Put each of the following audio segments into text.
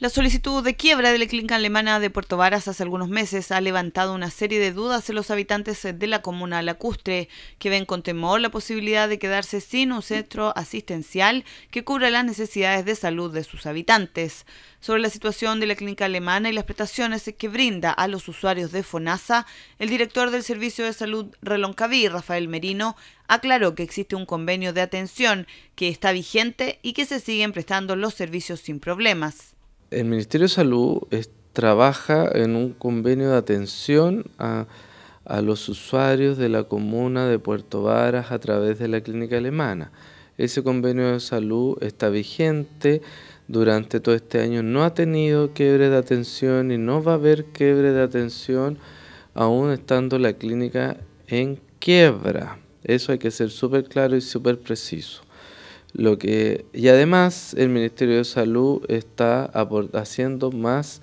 La solicitud de quiebra de la clínica alemana de Puerto Varas hace algunos meses ha levantado una serie de dudas en los habitantes de la comuna lacustre, que ven con temor la posibilidad de quedarse sin un centro asistencial que cubra las necesidades de salud de sus habitantes. Sobre la situación de la clínica alemana y las prestaciones que brinda a los usuarios de FONASA, el director del Servicio de Salud Reloncaví, Rafael Merino, aclaró que existe un convenio de atención que está vigente y que se siguen prestando los servicios sin problemas el Ministerio de Salud trabaja en un convenio de atención a, a los usuarios de la comuna de Puerto Varas a través de la clínica alemana. Ese convenio de salud está vigente durante todo este año, no ha tenido quiebre de atención y no va a haber quiebre de atención aún estando la clínica en quiebra. Eso hay que ser súper claro y súper preciso. Lo que, y además el Ministerio de Salud está haciendo más,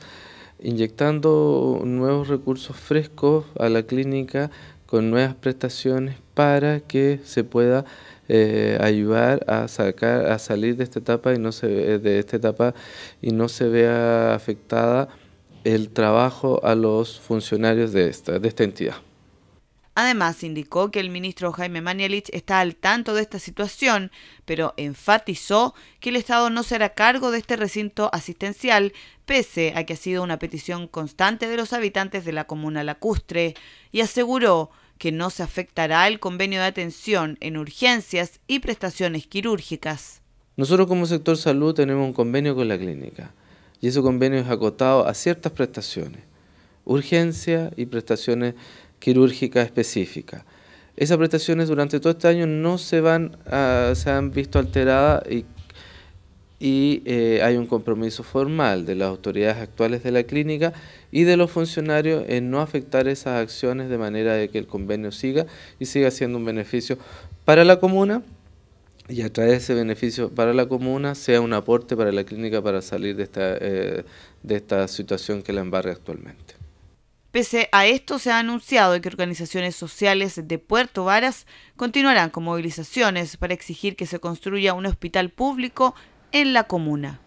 inyectando nuevos recursos frescos a la clínica con nuevas prestaciones para que se pueda eh, ayudar a sacar a salir de esta etapa y no se eh, de esta etapa y no se vea afectada el trabajo a los funcionarios de esta de esta entidad. Además, indicó que el ministro Jaime Manielich está al tanto de esta situación, pero enfatizó que el Estado no será cargo de este recinto asistencial, pese a que ha sido una petición constante de los habitantes de la comuna lacustre, y aseguró que no se afectará el convenio de atención en urgencias y prestaciones quirúrgicas. Nosotros como sector salud tenemos un convenio con la clínica y ese convenio es acotado a ciertas prestaciones, urgencias y prestaciones quirúrgica específica. Esas prestaciones durante todo este año no se, van se han visto alteradas y, eh, hay un compromiso formal de las autoridades actuales de la clínica y de los funcionarios en no afectar esas acciones de manera de que el convenio siga y siga siendo un beneficio para la comuna y a través de ese beneficio para la comuna sea un aporte para la clínica para salir de esta, eh, de esta situación que la embarga actualmente. Pese a esto, se ha anunciado que organizaciones sociales de Puerto Varas continuarán con movilizaciones para exigir que se construya un hospital público en la comuna.